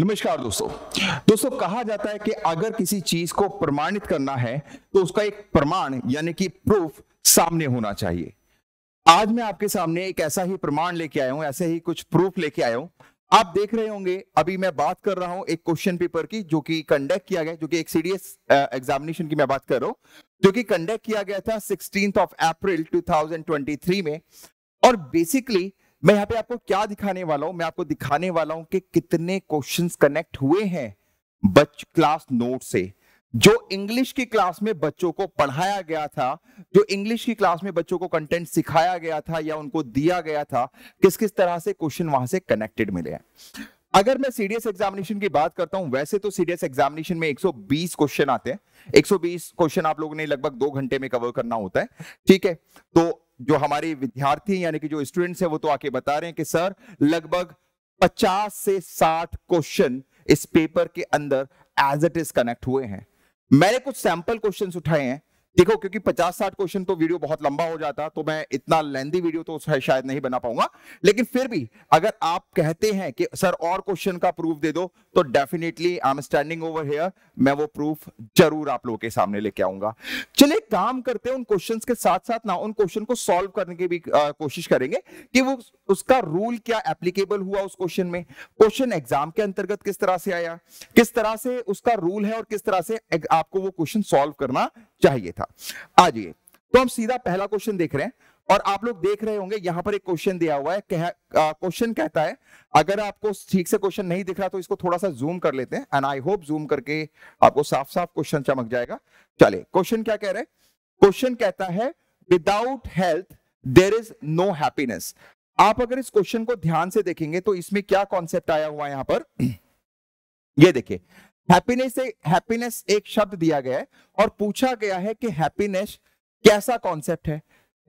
नमस्कार दोस्तों दोस्तों कहा जाता है कि अगर किसी चीज को प्रमाणित करना है तो उसका एक प्रमाण यानी कि प्रूफ सामने होना चाहिए आज मैं आपके सामने एक ऐसा ही प्रमाण लेके आया हूं ऐसे ही कुछ प्रूफ लेके आया हूं आप देख रहे होंगे अभी मैं बात कर रहा हूं एक क्वेश्चन पेपर की जो कि कंडक्ट किया गया जो कि एक सीडीएस एग्जामिनेशन की मैं बात कर रहा हूं जो कि कंडक्ट किया गया था सिक्सटीन ऑफ अप्रैल 2023 में और बेसिकली मैं यहाँ पे आपको क्या दिखाने वाला हूं मैं आपको दिखाने वाला हूं कि कितने क्वेश्चंस कनेक्ट हुए हैं बच क्लास नोट से जो इंग्लिश की क्लास में बच्चों को पढ़ाया गया था जो इंग्लिश की क्लास में बच्चों को कंटेंट सिखाया गया था या उनको दिया गया था किस किस तरह से क्वेश्चन वहां से कनेक्टेड मिले हैं अगर मैं सीडीएस एग्जामिनेशन की बात करता हूं वैसे तो सीडीएस एग्जामिनेशन में 120 क्वेश्चन आते हैं 120 क्वेश्चन आप लोगों ने लगभग दो घंटे में कवर करना होता है ठीक है तो जो हमारे विद्यार्थी यानी कि जो स्टूडेंट्स हैं वो तो आके बता रहे हैं कि सर लगभग 50 से 60 क्वेश्चन इस पेपर के अंदर एज इट इज कनेक्ट हुए हैं मैंने कुछ सैंपल क्वेश्चन उठाए हैं देखो क्योंकि 50 साठ क्वेश्चन तो वीडियो बहुत लंबा हो जाता तो मैं इतना लेंदी वीडियो तो शायद नहीं बना पाऊंगा लेकिन फिर भी अगर आप कहते हैं कि सर और क्वेश्चन का प्रूफ दे दो तो definitely I am standing over here मैं वो प्रूफ जरूर आप लोगों के सामने लेके आऊंगा चलिए काम करते हैं उन क्वेश्चन के साथ साथ ना उन क्वेश्चन को सॉल्व करने की भी आ, कोशिश करेंगे कि वो उसका रूल क्या एप्लीकेबल हुआ उस क्वेश्चन में क्वेश्चन एग्जाम के अंतर्गत किस तरह से आया किस तरह से उसका रूल है और किस तरह से आपको वो क्वेश्चन सॉल्व करना चाहिए था आ जाइए तो हम सीधा पहला क्वेश्चन देख रहे हैं और आप लोग देख रहे होंगे यहां पर एक क्वेश्चन दिया हुआ है कह, क्वेश्चन कहता है अगर आपको ठीक से क्वेश्चन नहीं दिख रहा तो इसको थोड़ा सा जूम कर लेते हैं एंड आई होप जूम करके आपको साफ साफ क्वेश्चन चमक जाएगा चले क्वेश्चन क्या कह रहे हैं क्वेश्चन कहता है without health there is no happiness आप अगर इस क्वेश्चन को ध्यान से देखेंगे तो इसमें क्या कॉन्सेप्ट आया हुआ है यहां पर ये देखिए हैप्पीनेस हैप्पीनेस एक शब्द दिया गया है और पूछा गया है कि हैप्पीनेस कैसा कॉन्सेप्ट है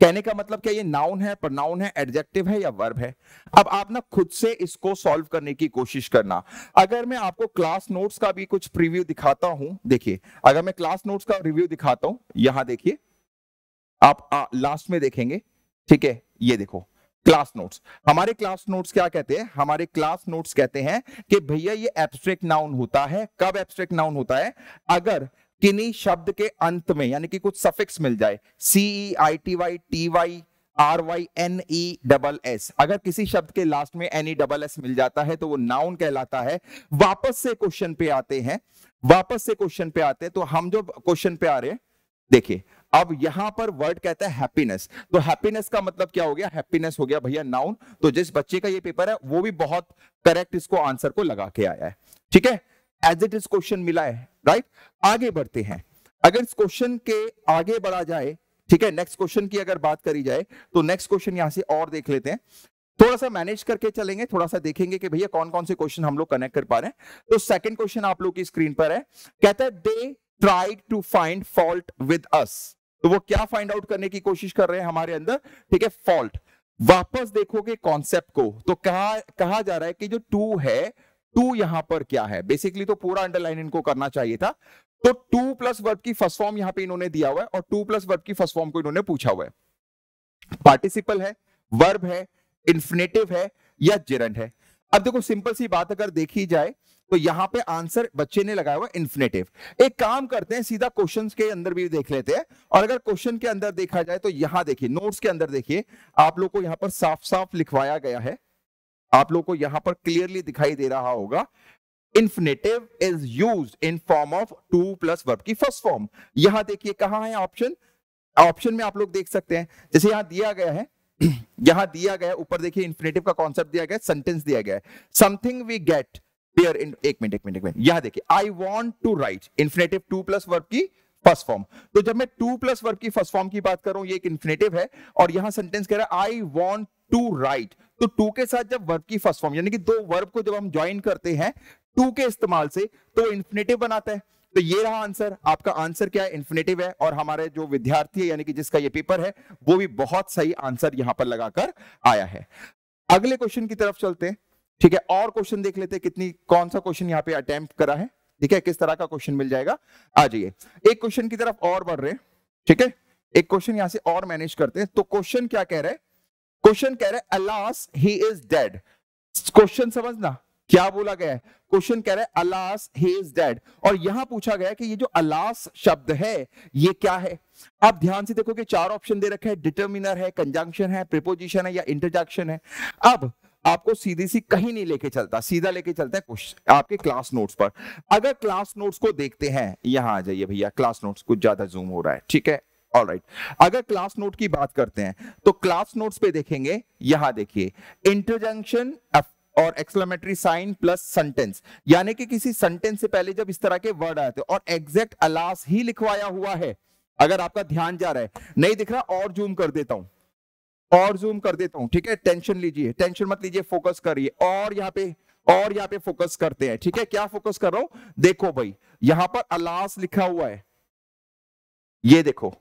कहने का मतलब क्या ये नाउन है प्रनाउन है एडजेक्टिव है या वर्ब है अब आप ना खुद से इसको सॉल्व करने की कोशिश करना अगर मैं आपको क्लास नोट्स का भी कुछ प्रीव्यू दिखाता हूं देखिए अगर मैं क्लास नोट्स का रिव्यू दिखाता हूं यहां देखिए आप आ, लास्ट में देखेंगे ठीक है ये देखो क्लास नोट्स हमारे क्लास नोट्स क्या कहते हैं हमारे क्लास नोट्स कहते हैं कि भैया ये एब्स्ट्रैक्ट नाउन होता है कब एब्स्ट्रैक्ट नाउन होता है अगर किन्हीं शब्द के अंत में यानी कि कुछ सफिक्स मिल जाए C E I T Y T Y R Y N E double S अगर किसी शब्द के लास्ट में एन ई डबल एस मिल जाता है तो वो नाउन कहलाता है वापस से क्वेश्चन पे आते हैं वापस से क्वेश्चन पे आते हैं तो हम जो क्वेश्चन पे आ रहे हैं देखिए अब यहां पर वर्ड कहता है हैप्पीनेस तो हैप्पीनेस का मतलब क्या हो गया हैप्पीनेस हो गया भैया नाउन तो जिस बच्चे का ये पेपर है वो भी बहुत करेक्ट इसको आंसर को लगा के आया है ठीक है एज इट इज क्वेश्चन मिला है राइट आगे बढ़ते हैं अगर इस क्वेश्चन के आगे बढ़ा जाए ठीक है नेक्स्ट क्वेश्चन की अगर बात करी जाए तो नेक्स्ट क्वेश्चन यहां से और देख लेते हैं थोड़ा सा मैनेज करके चलेंगे थोड़ा सा देखेंगे कि भैया कौन कौन से क्वेश्चन हम लोग कनेक्ट कर पा रहे हैं तो सेकंड क्वेश्चन आप लोग की स्क्रीन पर है कहता है they tried to find fault with us तो वो क्या फाइंड आउट करने की कोशिश कर रहे हैं हमारे अंदर ठीक है फॉल्ट वापस देखोगे कॉन्सेप्ट को तो कहा कहा जा रहा है कि जो टू है टू यहां पर क्या है बेसिकली तो पूरा अंडरलाइन इनको करना चाहिए था तो टू प्लस वर्ब की फर्स्ट फॉर्म यहां पे इन्होंने दिया हुआ है और टू प्लस वर्ब की फर्स्ट फॉर्म को इन्होंने पूछा हुआ है पार्टिसिपल है वर्ब है इन्फिनेटिव है या जिरंट है अब देखो सिंपल सी बात अगर देखी जाए तो यहां पे आंसर बच्चे ने लगाया हुआ इन्फिनेटिव एक काम करते हैं सीधा क्वेश्चन के अंदर भी देख लेते हैं और अगर क्वेश्चन के अंदर देखा जाए तो यहां देखिए नोट्स के अंदर देखिए आप लोग को यहां पर साफ साफ लिखवाया गया है आप लोग को यहां पर क्लियरली दिखाई दे रहा होगा infinitive is use in form of to plus verb की फर्स्ट फॉर्म यहां देखिए कहा है ऑप्शन ऑप्शन में आप लोग देख सकते हैं जैसे यहां दिया गया है यहां दिया गया ऊपर देखिए इन्फिनेटिव का कॉन्सेप्ट दिया गया सेंटेंस दिया गया है something we get there in एक मिनट एक मिनट एक मिनट यहां देखिए I want to write infinitive to plus verb की फर्स्ट फॉर्म तो जब मैं टू प्लस वर्ब की फर्स्ट फॉर्म की बात कर रहा हूं ये एक इन्फिनेटिव है और यहां सेंटेंस कह रहा है आई वॉन्ट टू राइट तो टू के साथ जब वर्ब की फर्स्ट फॉर्म यानी कि दो वर्ब को जब हम ज्वाइन करते हैं टू के इस्तेमाल से तो इन्फिनेटिव बनाता है तो ये रहा आंसर आपका आंसर क्या है इन्फिनेटिव है और हमारे जो विद्यार्थी है यानी कि जिसका ये पेपर है वो भी बहुत सही आंसर यहां पर लगाकर आया है अगले क्वेश्चन की तरफ चलते हैं ठीक है और क्वेश्चन देख लेते हैं कितनी कौन सा क्वेश्चन यहाँ पे अटेम्प्ट करा है ठीक है किस तरह का क्वेश्चन मिल जाएगा आ जाइए एक क्वेश्चन की तरफ और बढ़ रहे ठीक है एक क्वेश्चन यहां से और मैनेज करते हैं तो क्वेश्चन क्या कह रहे हैं क्वेश्चन कह रहे हैं alas he is dead question समझना क्या बोला गया है क्वेश्चन कह रहे हैं अलास ही इज डेड और यहां पूछा गया कि ये जो अलास शब्द है ये क्या है आप ध्यान से देखो कि चार ऑप्शन दे रखे हैं डिटर्मिनर है कंजंक्शन है प्रिपोजिशन है या इंटरजेक्शन है अब आपको सीधी सी कहीं नहीं लेके चलता सीधा लेके चलता है कुछ आपके क्लास नोट्स पर अगर क्लास नोट्स को देखते हैं यहां आ जाइए भैया क्लास नोट्स कुछ ज्यादा जूम हो रहा है ठीक है ऑल right. अगर क्लास नोट की बात करते हैं तो क्लास नोट्स पे देखेंगे यहां देखिए इंटरजंक्शन और एक्सप्लेमेटरी साइन प्लस सेंटेंस यानी कि किसी सेंटेंस से पहले जब इस तरह के वर्ड आते और एग्जैक्ट अलास ही लिखवाया हुआ है अगर आपका ध्यान जा रहा है नहीं दिख रहा और जूम कर देता हूं और जूम कर देता हूं ठीक है टेंशन लीजिए टेंशन मत लीजिए फोकस करिए और यहाँ पे और यहाँ पे फोकस करते हैं ठीक है क्या फोकस कर रहा हूं देखो भाई यहां पर अलास लिखा हुआ है ये देखो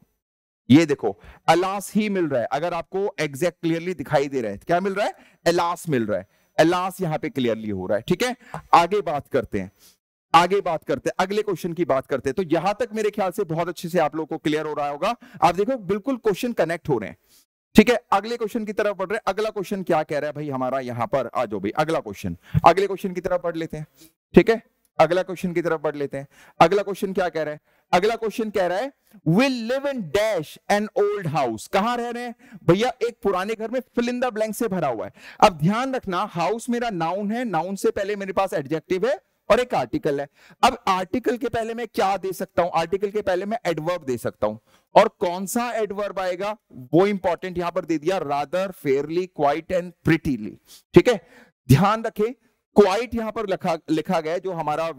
ये देखो अलास ही मिल रहा है अगर आपको एग्जैक्ट क्लियरली दिखाई दे रहा है क्या मिल रहा है अलास मिल रहा है अलास यहाँ पे क्लियरली हो रहा है ठीक है आगे बात करते हैं आगे बात करते हैं अगले क्वेश्चन की बात करते हैं तो यहां तक मेरे ख्याल से बहुत अच्छे से आप लोगों को क्लियर हो रहा होगा आप देखो बिल्कुल क्वेश्चन कनेक्ट हो रहे हैं ठीक है अगले क्वेश्चन की तरफ बढ़ रहे हैं अगला क्वेश्चन क्या कह रहा है भाई हमारा यहाँ पर आ जाओ भाई अगला क्वेश्चन अगले क्वेश्चन की तरफ बढ़ लेते हैं ठीक है अगला क्वेश्चन की तरफ बढ़ लेते हैं अगला क्वेश्चन क्या कह रहा है अगला क्वेश्चन कह रहा है will live in dash an old house कहां रह रहे हैं भैया एक पुराने घर में फिलिंदा ब्लैंक से भरा हुआ है अब ध्यान रखना हाउस मेरा नाउन है नाउन से पहले मेरे पास एडजेक्टिव है और एक आर्टिकल है अब आर्टिकल के पहले मैं क्या दे सकता हूं आर्टिकल के पहले मैं एडवर्ब दे सकता हूं और कौन सा एडवर्ब आएगा वो इंपॉर्टेंट यहां पर दे दिया rather fairly quite and prettily ठीक है ध्यान रखें क्वाइट यहां पर लिखा लिखा गया जो हमारा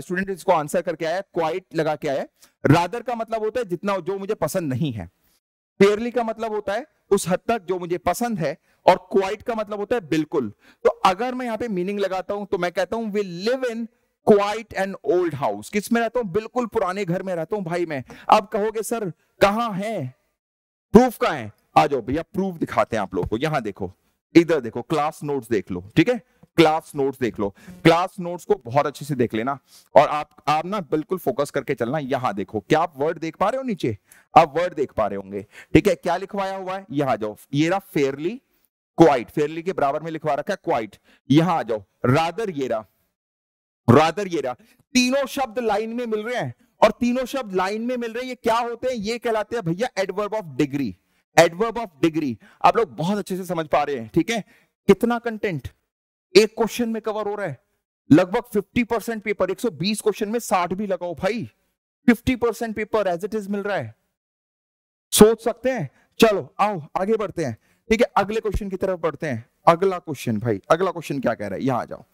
स्टूडेंट इसको आंसर करके आया क्वाइट लगा के आया रादर का मतलब होता है जितना जो मुझे पसंद नहीं है फेयरली का मतलब होता है उस हद तक जो मुझे पसंद है और क्वाइट का मतलब होता है बिल्कुल तो अगर मैं यहाँ पे मीनिंग लगाता हूं तो मैं कहता हूं we live in quite an old house किस में रहता हूं बिल्कुल पुराने घर में रहता हूं भाई मैं अब कहोगे सर कहां है प्रूफ का है आ जाओ भैया प्रूफ दिखाते हैं आप लोगों को यहां देखो इधर देखो क्लास नोट्स देख लो ठीक है क्लास नोट्स देख लो क्लास नोट्स को बहुत अच्छे से देख लेना और आप आप ना बिल्कुल फोकस करके चलना यहां देखो क्या आप वर्ड देख पा रहे हो नीचे आप वर्ड देख पा रहे होंगे ठीक है क्या लिखवाया हुआ है यहां जाओ ये रहा फेयरली क्वाइट फेयरली के बराबर में लिखवा रखा है क्वाइट यहां आ जाओ रादर येरा रादर ये रहा तीनों शब्द लाइन में मिल रहे हैं और तीनों शब्द लाइन में मिल रहे हैं ये क्या होते हैं ये कहलाते हैं भैया adverb of degree adverb of degree आप लोग बहुत अच्छे से समझ पा रहे हैं ठीक है कितना कंटेंट एक क्वेश्चन में कवर हो रहा है लगभग 50 परसेंट पेपर 120 क्वेश्चन में 60 भी लगाओ भाई 50 percent paper as it is मिल रहा है सोच सकते हैं चलो आओ आगे बढ़ते हैं ठीक है अगले क्वेश्चन की तरफ बढ़ते हैं अगला क्वेश्चन भाई अगला क्वेश्चन क्या कह रहा है यहां आ जाओ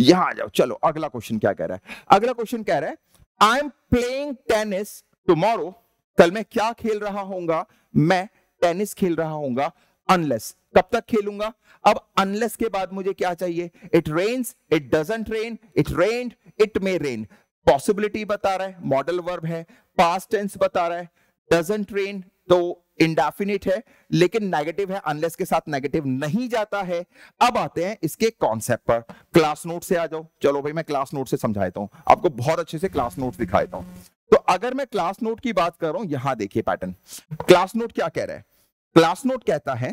यहां आ जाओ चलो अगला क्वेश्चन क्या कह रहा है अगला क्वेश्चन कह रहा है I am playing tennis tomorrow कल मैं क्या खेल रहा हूंगा मैं टेनिस खेल रहा हूंगा अनलेस कब तक खेलूंगा अब अनलेस के बाद मुझे क्या चाहिए it rains it doesn't rain it rain it may rain possibility बता रहा है मॉडल वर्ब है पास्ट टेंस बता रहा है डजेंट रेन तो इंडेफिनिट है लेकिन नेगेटिव है अनलेस के साथ नेगेटिव नहीं जाता है अब आते हैं इसके कॉन्सेप्ट पर क्लास नोट से आ जाओ चलो भाई मैं क्लास नोट से समझाता हूँ आपको बहुत अच्छे से क्लास नोट दिखाता हूँ तो अगर मैं क्लास नोट की बात कर रहा हूं यहां देखिए पैटर्न क्लास नोट क्या कह रहा है क्लास नोट कहता है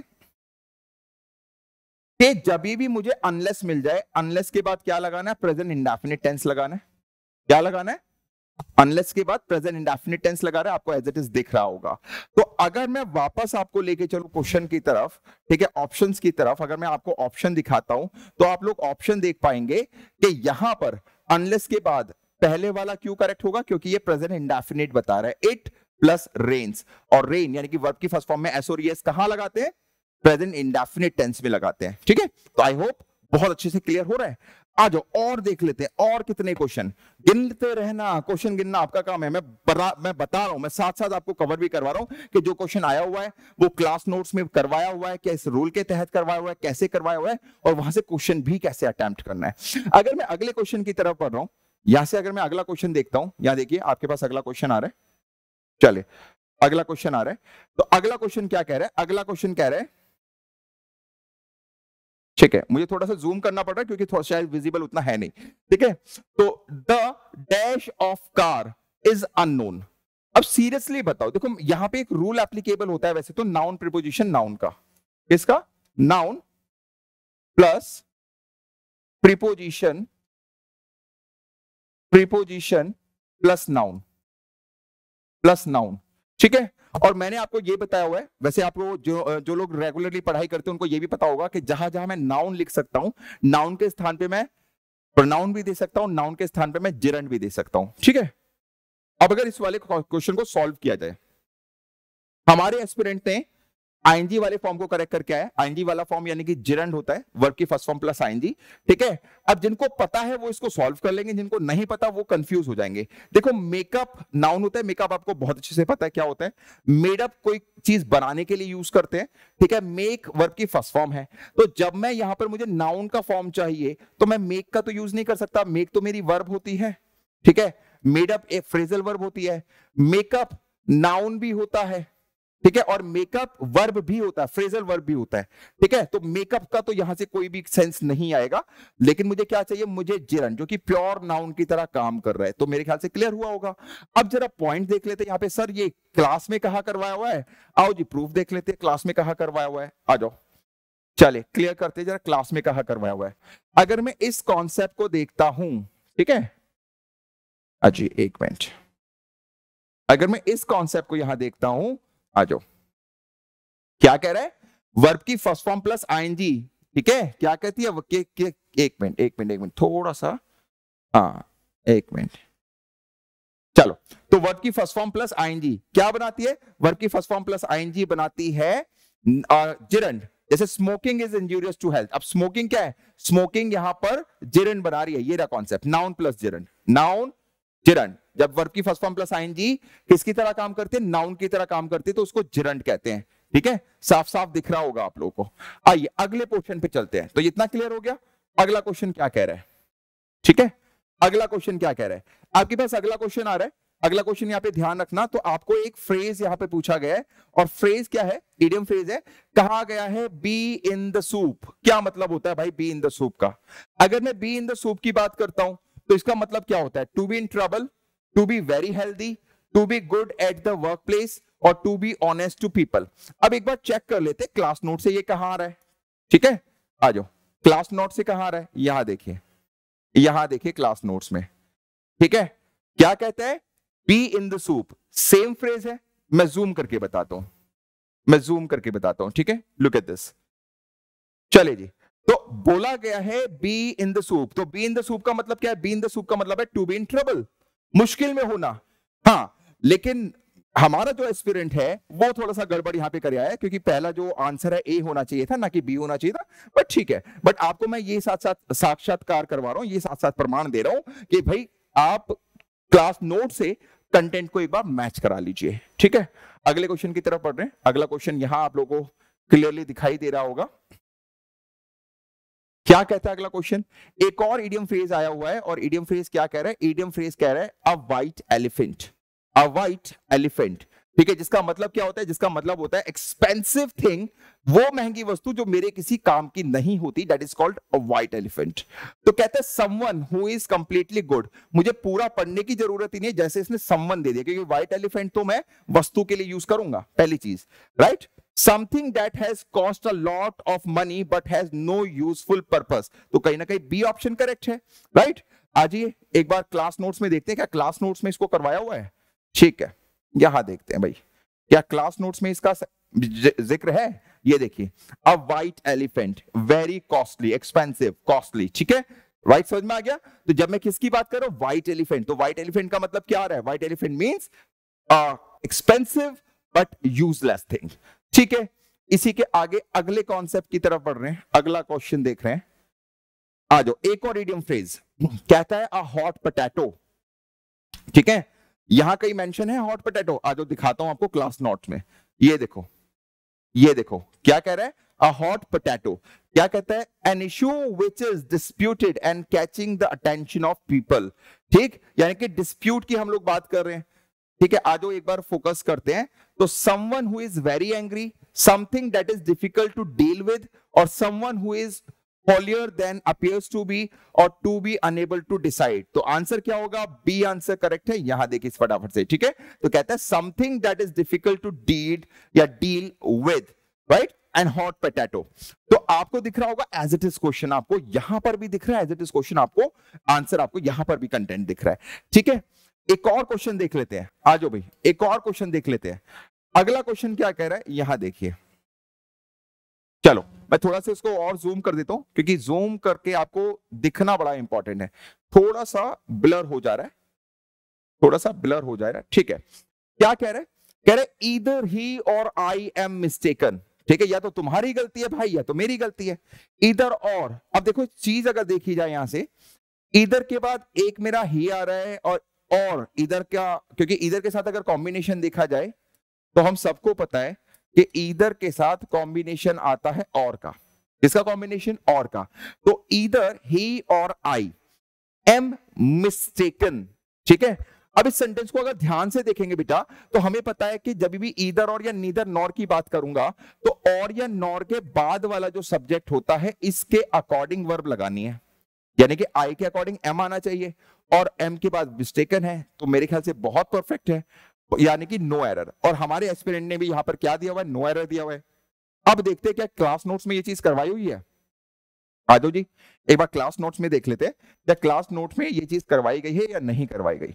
कि जब भी मुझे अनलेस मिल जाए अनलेस के बाद क्या लगाना है प्रेजेंट इंडेफिनिट टेंस लगाना है क्या लगाना है अनलेस के बाद प्रेजेंट इंडेफिनिट टेंस लगा रहा है आपको एज इट इज दिख रहा होगा तो अगर मैं वापस आपको लेके चलू क्वेश्चन की तरफ ठीक है ऑप्शन की तरफ अगर मैं आपको ऑप्शन दिखाता हूं तो आप लोग ऑप्शन देख पाएंगे कि यहां पर अनलेस के बाद पहले वाला क्यों करेक्ट होगा क्योंकि ये प्रेजेंट इंडेफिनिट बता रहा है इट प्लस रेन्स और रेन यानी कि वर्ब की फर्स्ट फॉर्म में एस और एस e कहां लगाते हैं प्रेजेंट इंडेफिनिट टेंस में लगाते हैं ठीक है तो आई होप बहुत अच्छे से क्लियर हो रहा है आ जाओ और देख लेते हैं और कितने क्वेश्चन गिनते तो रहना क्वेश्चन गिनना आपका काम है मैं मैं बता रहा हूं मैं साथ साथ आपको कवर भी करवा रहा हूं कि जो क्वेश्चन आया हुआ है वो क्लास नोट्स में करवाया हुआ है क्या इस रूल के तहत करवाया हुआ है कैसे करवाया हुआ है और वहां से क्वेश्चन भी कैसे अटेम्प्ट करना है अगर मैं अगले क्वेश्चन की तरफ पढ़ रहा हूं यहां से अगर मैं अगला क्वेश्चन देखता हूं यहां देखिए आपके पास अगला क्वेश्चन आ रहा है चलिए अगला क्वेश्चन आ रहा है तो अगला क्वेश्चन क्या कह रहा है अगला क्वेश्चन कह रहा है ठीक है मुझे थोड़ा सा जूम करना पड़ रहा है क्योंकि शायद विजिबल उतना है नहीं ठीक है तो the dash of car is unknown अब सीरियसली बताओ देखो यहां पे एक रूल एप्लीकेबल होता है वैसे तो नाउन प्रिपोजिशन नाउन का किसका noun plus preposition preposition plus noun plus noun ठीक है और मैंने आपको ये बताया हुआ है वैसे आप लोग जो जो लोग रेगुलरली पढ़ाई करते हैं उनको ये भी पता होगा कि जहां जहां मैं नाउन लिख सकता हूं नाउन के स्थान पे मैं प्रोनाउन भी दे सकता हूं नाउन के स्थान पे मैं जिरण भी दे सकता हूं ठीक है अब अगर इस वाले क्वेश्चन को सॉल्व किया जाए हमारे एस्पिरेंट ने आईएनजी वाले फॉर्म को करेक्ट करके आया आईएनजी वाला फॉर्म यानी कि जिरंड होता है वर्ब की फर्स्ट फॉर्म प्लस आईएनजी ठीक है अब जिनको पता है वो इसको सॉल्व कर लेंगे जिनको नहीं पता वो कंफ्यूज हो जाएंगे देखो मेकअप नाउन होता है मेकअप आपको बहुत अच्छे से पता है क्या होता है मेडअप कोई चीज बनाने के लिए यूज करते हैं ठीक है मेक वर्ब की फर्स्ट फॉर्म है तो जब मैं यहां पर मुझे नाउन का फॉर्म चाहिए तो मैं मेक का तो यूज नहीं कर सकता मेक तो मेरी वर्ब होती है ठीक है मेडअप एक फ्रेजल वर्ब होती है मेकअप नाउन भी होता है ठीक है और मेकअप वर्ब भी होता है फ्रेजल वर्ब भी होता है ठीक है तो मेकअप का तो यहां से कोई भी सेंस नहीं आएगा लेकिन मुझे क्या चाहिए मुझे जिरन जो कि प्योर नाउन की तरह काम कर रहा है तो मेरे ख्याल से क्लियर हुआ होगा अब जरा पॉइंट देख लेते हैं यहाँ पे सर ये क्लास में कहा करवाया हुआ है आओ जी प्रूफ देख लेते हैं क्लास में कहा करवाया हुआ है आ जाओ चले क्लियर करते जरा क्लास में कहा करवाया हुआ है अगर मैं इस कॉन्सेप्ट को देखता हूं ठीक है अजी एक मिनट अगर मैं इस कॉन्सेप्ट को यहां देखता हूं आ जाओ क्या कह रहा है वर्ब की फर्स्ट फॉर्म प्लस आईएनजी ठीक है क्या कहती है के, के, एक मिनट एक मिनट एक मिनट थोड़ा सा हाँ एक मिनट चलो तो वर्ब की फर्स्ट फॉर्म प्लस आईएनजी क्या बनाती है वर्ब की फर्स्ट फॉर्म प्लस आईएनजी बनाती है जिरंड जैसे smoking is injurious to health अब स्मोकिंग क्या है स्मोकिंग यहां पर जिरंड बना रही है ये रहा concept noun plus gerund noun gerund जब वर्ब की फर्स्ट फॉर्म प्लस आई किसकी तरह काम करते हैं नाउन की तरह काम करते हैं तो उसको जिरंड कहते हैं ठीक है साफ साफ दिख रहा होगा आप लोगों को आइए अगले पोर्शन पे चलते हैं तो इतना क्लियर हो गया अगला क्वेश्चन क्या कह रहा है ठीक है अगला क्वेश्चन क्या कह रहा है आपके पास अगला क्वेश्चन आ रहा है अगला क्वेश्चन यहाँ पे ध्यान रखना तो आपको एक फ्रेज यहाँ पे पूछा गया है और फ्रेज क्या है इडियम फ्रेज है कहा गया है बी इन द सूप क्या मतलब होता है भाई बी इन द सूप का अगर मैं बी इन द सूप की बात करता हूं तो इसका मतलब क्या होता है to be in trouble to be very healthy to be good at the work place और to be honest to people अब एक बार चेक कर लेते क्लास नोट से ये कहा आ रहा है ठीक है आ जाओ क्लास नोट से कहा आ रहा है यहां देखिए यहां देखिए क्लास नोट्स में ठीक है क्या कहता है be in the soup same phrase है मैं जूम करके बताता हूं मैं जूम करके बताता हूं ठीक है लुक एट दिस चले जी तो बोला गया है बी इन द सूप तो बी इन द सूप का मतलब क्या है बी इन द सूप का मतलब है टू बी इन ट्रबल मुश्किल में होना हाँ लेकिन हमारा जो एस्पिरेंट है वो थोड़ा सा गड़बड़ यहाँ पे कर आया है क्योंकि पहला जो आंसर है ए होना चाहिए था ना कि बी होना चाहिए था बट ठीक है बट आपको मैं ये साथ साथ साक्षात्कार करवा रहा हूँ ये साथ साथ प्रमाण दे रहा हूं कि भाई आप क्लास नोट से कंटेंट को एक बार मैच करा लीजिए ठीक है अगले क्वेश्चन की तरफ पढ़ रहे हैं अगला क्वेश्चन यहाँ आप लोगों को क्लियरली दिखाई दे रहा होगा क्या कहता है अगला क्वेश्चन एक और इडियम फ्रेज आया हुआ है और इडियम फ्रेज क्या कह रहा है इडियम फ्रेज कह रहा है a white elephant a white elephant ठीक है जिसका मतलब क्या होता है जिसका मतलब होता है एक्सपेंसिव थिंग वो महंगी वस्तु जो मेरे किसी काम की नहीं होती that is called a white elephant तो कहते हैं someone who is completely good मुझे पूरा पढ़ने की जरूरत ही नहीं है जैसे इसने समवन दे दिया क्योंकि व्हाइट एलिफेंट तो मैं वस्तु के लिए यूज करूंगा पहली चीज right right? Something that has cost a lot of money but has no useful purpose तो कहीं ना कहीं बी ऑप्शन करेक्ट है राइट आजिए एक बार क्लास नोट्स में देखते हैं क्या क्लास नोट्स में इसको करवाया हुआ है ठीक है यहां देखते हैं भाई क्या क्लास नोट्स में इसका जिक्र है ये देखिए a white elephant very costly expensive costly ठीक है राइट समझ में आ गया तो जब मैं किसकी बात कर रहा हूं व्हाइट एलिफेंट तो व्हाइट एलिफेंट का मतलब क्या आ रहा है white elephant means expensive but useless thing ठीक है इसी के आगे अगले कॉन्सेप्ट की तरफ बढ़ रहे हैं अगला क्वेश्चन देख रहे हैं आ जाओ एक और इडियम फ्रेज कहता है अ हॉट पटेटो ठीक है यहां कई मेंशन है हॉट पटेटो आ जाओ दिखाता हूं आपको क्लास नोट में ये देखो ये देखो क्या कह रहा है अ हॉट पटेटो क्या कहता है an issue which is disputed and catching the attention of people ठीक यानी कि डिस्प्यूट की हम लोग बात कर रहे हैं ठीक है आज एक बार फोकस करते हैं तो someone who is very angry something that is difficult to deal with और someone who is holier than appears to be और to be unable to decide तो आंसर क्या होगा बी आंसर करेक्ट है यहां देखिए इस फटाफट से ठीक है तो कहता है something that is difficult to deed या deal with right and hot potato तो आपको दिख रहा होगा एज इट इज क्वेश्चन आपको यहां पर भी दिख रहा है एज इट इज क्वेश्चन आपको आंसर आपको यहां पर भी कंटेंट दिख रहा है ठीक है एक और क्वेश्चन देख लेते हैं आ जाओ भाई एक और क्वेश्चन देख लेते हैं अगला क्वेश्चन क्या कह रहा है यहां देखिए चलो मैं थोड़ा सा इसको और जूम कर देता हूं क्योंकि जूम करके आपको दिखना बड़ा इंपॉर्टेंट है थोड़ा सा ब्लर हो जा रहा है थोड़ा सा ब्लर हो जा रहा है ठीक है क्या कह रहे कह रहे इधर ही और आई एम मिस्टेकन ठीक है या तो तुम्हारी गलती है भाई या तो मेरी गलती है इधर और अब देखो चीज अगर देखी जाए यहां से इधर के बाद एक मेरा ही आ रहा है और और इधर क्या क्योंकि इधर के साथ अगर कॉम्बिनेशन देखा जाए तो हम सबको पता है कि इधर के साथ कॉम्बिनेशन आता है और का इसका कॉम्बिनेशन और का तो इधर ही और आई एम मिस्टेकन ठीक है अब इस सेंटेंस को अगर ध्यान से देखेंगे बेटा तो हमें पता है कि जब भी इधर और या नीदर नॉर की बात करूंगा तो और या नॉर के बाद वाला जो सब्जेक्ट होता है इसके अकॉर्डिंग वर्ब लगानी है यानी कि आई के अकॉर्डिंग एम आना चाहिए और एम के बाद मिस्टेकन है तो मेरे ख्याल से बहुत परफेक्ट है यानी कि नो एरर और हमारे एक्सपेरेंट ने भी यहां पर क्या दिया हुआ है नो एरर दिया हुआ है अब देखते हैं क्या क्लास नोट्स में ये चीज करवाई हुई है आदो जी एक बार क्लास नोट्स में देख लेते हैं क्लास नोट में ये चीज करवाई गई है या नहीं करवाई गई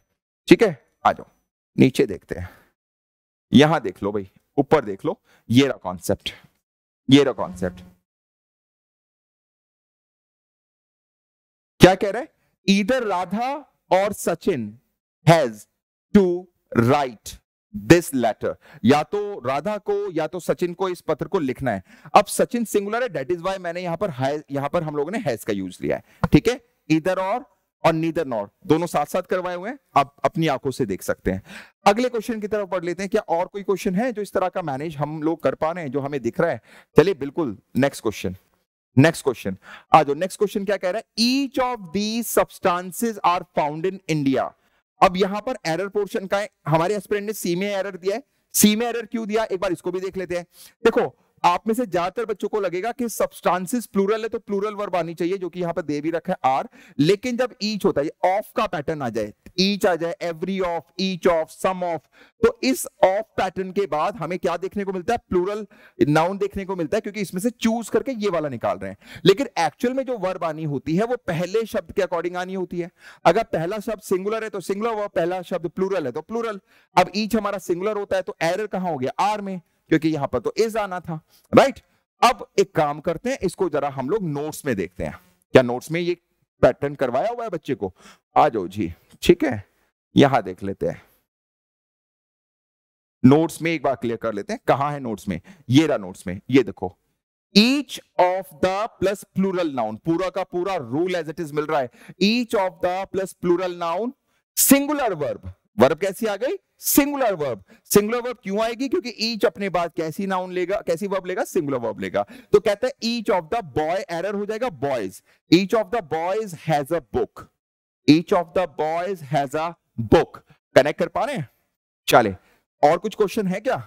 ठीक है आ जाओ नीचे देखते हैं यहां देख लो भाई ऊपर देख लो ये रहा कॉन्सेप्ट ये रहा कॉन्सेप्ट क्या कह रहे हैं either Radha or Sachin has to write this letter या तो राधा को या तो सचिन को इस पत्र को लिखना है अब सचिन सिंगुलर है डेट इज वाई मैंने यहां पर यहां पर हम लोगों ने हैज का यूज लिया है ठीक है इधर और और नीदर नॉर दोनों साथ साथ करवाए हुए हैं आप अपनी आंखों से देख सकते हैं अगले क्वेश्चन की तरफ पढ़ लेते हैं क्या और कोई क्वेश्चन है जो इस तरह का मैनेज हम लोग कर पा रहे हैं जो हमें दिख रहा है चलिए बिल्कुल नेक्स्ट क्वेश्चन नेक्स्ट क्वेश्चन आ जाओ नेक्स्ट क्वेश्चन क्या कह रहा है each of the substances are found in India अब यहां पर एरर पोर्शन का है हमारे एस्पिरेंट ने सी में एरर दिया है सी में एरर क्यों दिया एक बार इसको भी देख लेते हैं देखो आप में से ज्यादातर बच्चों को लगेगा कि सब्सटांसिस प्लूरल है तो प्लूरल वर्ब आनी चाहिए जो कि यहाँ पर दे भी रखा है आर लेकिन जब ईच होता है ऑफ का पैटर्न आ जाए ईच आ जाए every of each of some of तो इस ऑफ पैटर्न के बाद हमें क्या देखने को मिलता है प्लूरल नाउन देखने को मिलता है क्योंकि इसमें से चूज करके ये वाला निकाल रहे हैं लेकिन एक्चुअल में जो वर्ब आनी होती है वो पहले शब्द के अकॉर्डिंग आनी होती है अगर पहला शब्द सिंगुलर है तो सिंगुलर वर्ब पहला शब्द प्लूरल है तो प्लूरल अब ईच हमारा सिंगुलर होता है तो एरर कहां हो गया आर में क्योंकि यहां पर तो इज आना था राइट अब एक काम करते हैं इसको जरा हम लोग नोट्स में देखते हैं क्या नोट्स में ये पैटर्न करवाया हुआ है बच्चे को आ जाओ जी ठीक है यहां देख लेते हैं नोट्स में एक बार क्लियर कर लेते हैं कहा है नोट्स में ये रहा नोट्स में ये देखो each of the plus plural noun पूरा का पूरा रूल एज इट इज मिल रहा है each of the plus plural noun singular verb verb कैसी आ गई सिंगुलर वर्ब सिंगुलर वर्ब क्यों आएगी क्योंकि ईच अपने बाद कैसी नाउन लेगा कैसी वर्ब लेगा सिंगुलर वर्ब लेगा तो कहते हैं each of the boy error हो जाएगा boys each of the boys has a book each of the boys has a book connect कर पा रहे हैं चले और कुछ क्वेश्चन है क्या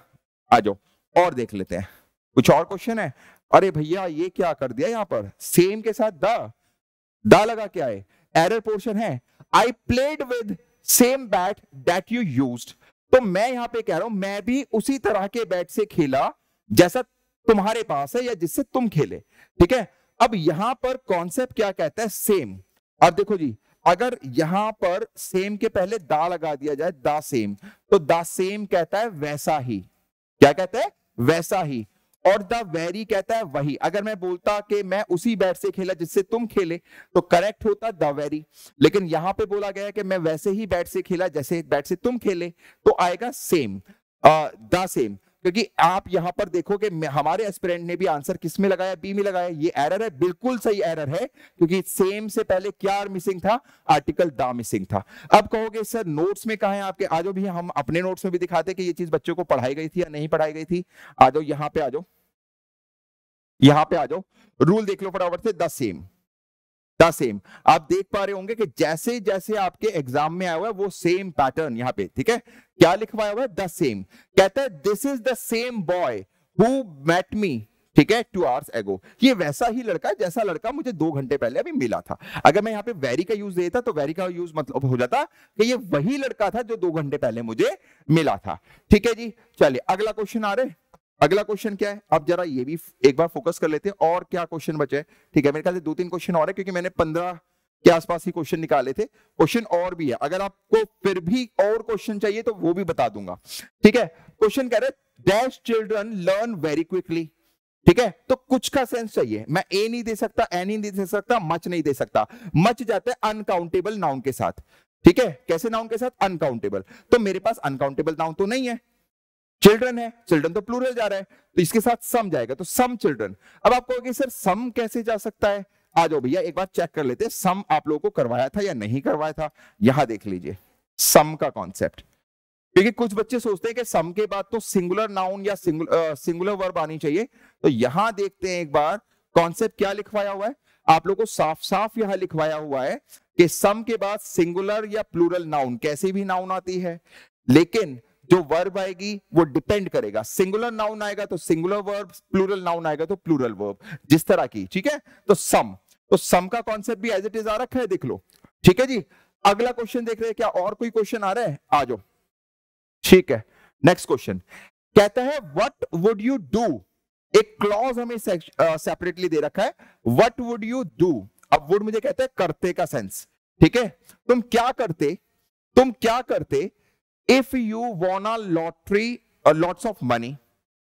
आ जाओ और देख लेते हैं कुछ और क्वेश्चन है अरे भैया ये क्या कर दिया यहां पर सेम के साथ द द लगा क्या है एरर पोर्शन है I played with same bat that you use तो मैं यहां पे कह रहा हूं मैं भी उसी तरह के बैट से खेला जैसा तुम्हारे पास है या जिससे तुम खेले ठीक है अब यहां पर कॉन्सेप्ट क्या कहता है सेम अब देखो जी अगर यहां पर सेम के पहले दा लगा दिया जाए दा सेम तो दा सेम कहता है वैसा ही क्या कहता है वैसा ही और द वेरी कहता है वही अगर मैं बोलता कि मैं उसी बैट से खेला जिससे तुम खेले तो करेक्ट होता द वेरी लेकिन यहां पे बोला गया कि मैं वैसे ही बैट से खेला जैसे बैट से तुम खेले तो आएगा सेम द सेम क्योंकि आप यहां पर देखोगे हमारे एस्पिरेंट ने भी आंसर किस में लगाया बी में लगाया ये एरर है बिल्कुल सही एरर है क्योंकि सेम से पहले क्या मिसिंग था आर्टिकल द मिसिंग था अब कहोगे सर नोट्स में कहा है आपके आज भी हम अपने नोट्स में भी दिखाते कि ये चीज बच्चों को पढ़ाई गई थी या नहीं पढ़ाई गई थी आ जाओ यहां पर आ जाओ यहां पे आ जाओ रूल देख लो फटाफट से द सेम द सेम आप देख पा रहे होंगे कि जैसे जैसे आपके एग्जाम में आया हुआ है वो सेम पैटर्न यहाँ पे ठीक है क्या लिखवाया हुआ है द सेम कहता है this is the same boy who met me ठीक है टू आवर्स एगो ये वैसा ही लड़का जैसा लड़का मुझे दो घंटे पहले अभी मिला था अगर मैं यहाँ पे वेरी का यूज देता तो वेरी का यूज मतलब हो जाता कि ये वही लड़का था जो दो घंटे पहले मुझे मिला था ठीक है जी चलिए अगला क्वेश्चन आ रहे अगला क्वेश्चन क्या है आप जरा ये भी एक बार फोकस कर लेते हैं और क्या क्वेश्चन बचे ठीक है मेरे ख्याल से दो तीन क्वेश्चन और है क्योंकि मैंने पंद्रह के आसपास ही क्वेश्चन निकाले थे क्वेश्चन और भी है अगर आपको फिर भी और क्वेश्चन चाहिए तो वो भी बता दूंगा ठीक है क्वेश्चन कह रहे dash children learn very quickly ठीक है तो कुछ का सेंस चाहिए मैं ए नहीं दे सकता ए नहीं दे सकता मच नहीं दे सकता मच जाते हैं अनकाउंटेबल नाउन के साथ ठीक है कैसे नाउन के साथ अनकाउंटेबल तो मेरे पास अनकाउंटेबल नाउन तो नहीं है चिल्ड्रन है चिल्ड्रन तो प्लूरल जा रहा है तो इसके साथ सम जाएगा तो सम चिल्ड्रन अब आप कहोगे सर सम कैसे जा सकता है आ जाओ भैया एक बार चेक कर लेते हैं सम आप लोगों को करवाया था या नहीं करवाया था यहां देख लीजिए सम का कॉन्सेप्ट क्योंकि कुछ बच्चे सोचते हैं कि सम के बाद तो सिंगुलर नाउन या सिंगुलर सिंगुलर वर्ब आनी चाहिए तो यहां देखते हैं एक बार कॉन्सेप्ट क्या लिखवाया हुआ है आप लोगों को साफ साफ यहां लिखवाया हुआ है कि सम के बाद सिंगुलर या प्लूरल नाउन कैसे भी नाउन आती है लेकिन जो वर्ब आएगी वो डिपेंड करेगा सिंगुलर नाउन आएगा तो सिंगुलर वर्ब प्लूरल नाउन आएगा तो प्लूरल वर्ब जिस तरह की ठीक है तो सम तो सम का कॉन्सेप्ट भी एज इट इज आ रखा है देख लो ठीक है जी अगला क्वेश्चन देख रहे हैं क्या और कोई क्वेश्चन आ रहा है आ जाओ ठीक है नेक्स्ट क्वेश्चन कहता है वट वुड यू डू एक क्लॉज हमें सेपरेटली uh, दे रखा है वट वुड यू डू अब वुड मुझे कहता है करते का सेंस ठीक है तुम क्या करते तुम क्या करते if you won a lottery lots of money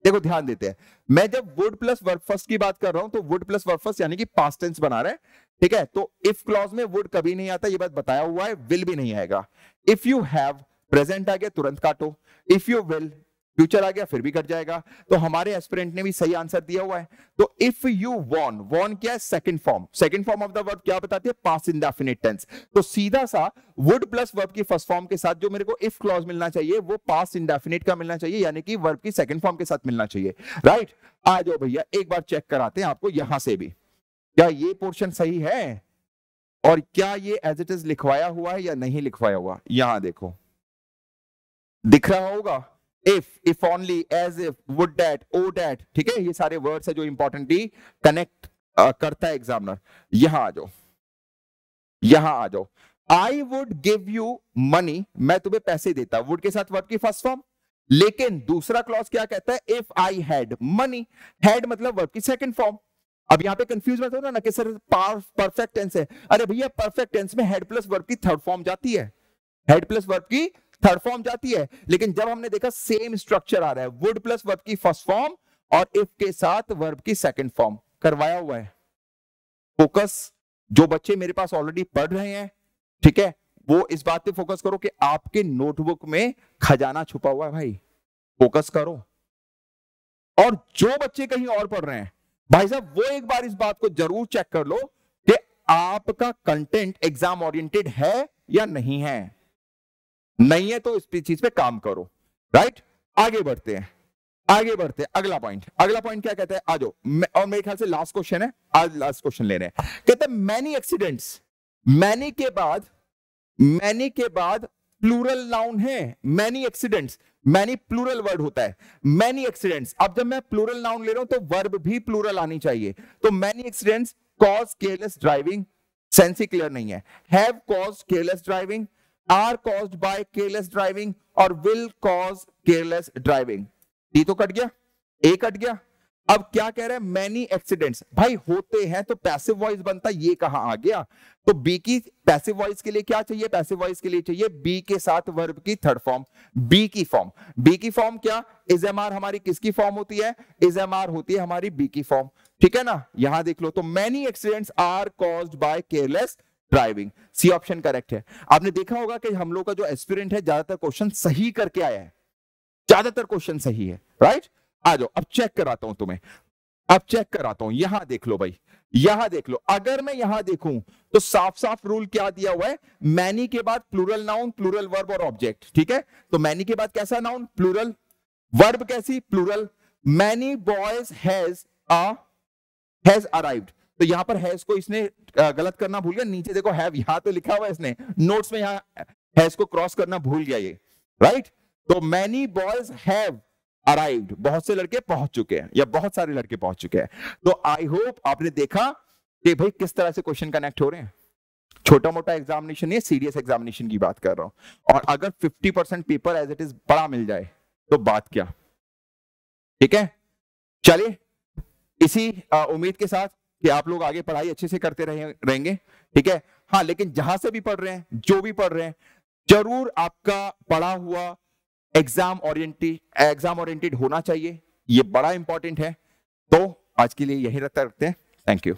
देखो ध्यान देते हैं मैं जब वुड प्लस वर्फस की बात कर रहा हूं तो वुड प्लस वर्फस यानी कि पास टेंस बना रहे हैं ठीक है तो इफ क्लॉज में वुड कभी नहीं आता ये बात बताया हुआ है विल भी नहीं आएगा इफ यू हैव प्रेजेंट आ गया तुरंत काटो इफ यू विल फ्यूचर आ गया फिर भी घट जाएगा तो हमारे एस्पिरेंट ने भी सही आंसर दिया हुआ है तो इफ यू वॉन वॉन क्या है second form second form of the verb क्या बताती है पास इन डेफिनेट टेंस तो सीधा सा वुड प्लस वर्ब की फर्स्ट फॉर्म के साथ जो मेरे को इफ क्लॉज मिलना चाहिए वो पास इन डेफिनेट का मिलना चाहिए यानी कि वर्ब की सेकंड फॉर्म के साथ मिलना चाहिए राइट आ जाओ भैया एक बार चेक कराते हैं आपको यहां से भी क्या ये पोर्शन सही है और क्या ये एज इट इज लिखवाया हुआ है या नहीं लिखवाया हुआ यहां देखो दिख रहा होगा if if only as if would that ओ डैट ठीक है ये सारे वर्ड्स है जो इंपॉर्टेंटली कनेक्ट uh, करता है एग्जामिनर यहां आ जाओ यहां आ जाओ I would give you money मैं तुम्हें पैसे देता वुड के साथ वर्ड की फर्स्ट फॉर्म लेकिन दूसरा क्लॉज क्या कहता है if I had money had मतलब वर्ड की सेकेंड फॉर्म अब यहां पे कंफ्यूज मत होना ना कि सर परफेक्ट टेंस है अरे भैया परफेक्ट टेंस में हेड प्लस वर्ब की थर्ड फॉर्म जाती है हेड प्लस वर्ब की थर्ड फॉर्म जाती है लेकिन जब हमने देखा सेम स्ट्रक्चर आ रहा है वुड प्लस वर्ब की फर्स्ट फॉर्म और इफ के साथ वर्ब की सेकंड फॉर्म करवाया हुआ है फोकस जो बच्चे मेरे पास ऑलरेडी पढ़ रहे हैं ठीक है वो इस बात पे फोकस करो कि आपके नोटबुक में खजाना छुपा हुआ है भाई फोकस करो और जो बच्चे कहीं और पढ़ रहे हैं भाई साहब वो एक बार इस बात को जरूर चेक कर लो कि आपका कंटेंट एग्जाम ओरिएंटेड है या नहीं है नहीं है तो इस चीज पे काम करो राइट आगे बढ़ते हैं आगे बढ़ते हैं अगला पॉइंट अगला पॉइंट क्या कहता है आज और मेरे ख्याल से लास्ट क्वेश्चन है आज लास्ट क्वेश्चन ले रहे हैं कहते हैं मैनी एक्सीडेंट्स मैनी के बाद मैनी के बाद प्लूरल नाउन है many accidents many plural word होता है मैनी एक्सीडेंट्स अब जब मैं प्लूरल नाउन ले रहा हूं तो वर्ब भी प्लूरल आनी चाहिए तो many accidents cause careless driving सेंसी क्लियर नहीं है have cause careless driving are caused by careless driving और विल कॉज केयरलेस ड्राइविंग टी तो कट गया ए कट गया अब क्या कह रहे हैं मैनी एक्सीडेंट्स भाई होते हैं तो पैसिव वॉइस बनता ये कहा आ गया तो बी की पैसिव वॉइस के लिए क्या चाहिए पैसिव वॉइस के लिए चाहिए बी के साथ वर्ब की थर्ड फॉर्म बी की फॉर्म बी की फॉर्म क्या इज एम आर हमारी किसकी फॉर्म होती है इज एम आर होती है हमारी बी की फॉर्म ठीक है ना यहां देख लो तो many accidents are cause by careless driving C option correct है आपने देखा होगा कि हम लोग का जो एस्पिरेंट है ज्यादातर क्वेश्चन सही करके आया है ज्यादातर क्वेश्चन सही है राइट आ जाओ अब चेक कराता हूं तुम्हें अब चेक कराता हूं यहां देख लो भाई यहां देख लो अगर मैं यहां देखूं तो साफ साफ रूल क्या दिया हुआ है मैनी के बाद प्लूरल नाउन प्लूरल वर्ब और ऑब्जेक्ट ठीक है तो मैनी के बाद कैसा नाउन प्लूरल वर्ब कैसी plural many boys has arrived तो यहाँ पर हैज को इसने गलत करना भूल गया नीचे देखो हैव यहाँ तो लिखा हुआ इसने नोट्स में यहाँ हैज को क्रॉस करना भूल गया ये राइट तो मैनी बॉयज हैव अराइव्ड बहुत से लड़के पहुंच चुके हैं या बहुत सारे लड़के पहुंच चुके हैं तो आई होप आपने देखा कि भाई किस तरह से क्वेश्चन कनेक्ट हो रहे हैं छोटा मोटा एग्जामिनेशन नहीं सीरियस एग्जामिनेशन की बात कर रहा हूं और अगर 50 percent paper as it is बड़ा मिल जाए तो बात क्या ठीक है चलिए इसी उम्मीद के साथ कि आप लोग आगे पढ़ाई अच्छे से करते रहे, रहेंगे ठीक है हाँ लेकिन जहां से भी पढ़ रहे हैं जो भी पढ़ रहे हैं जरूर आपका पढ़ा हुआ एग्जाम ओरिएंटेड एग्जाम ओरिएंटेड होना चाहिए ये बड़ा इंपॉर्टेंट है तो आज के लिए यही रखते रखते हैं थैंक यू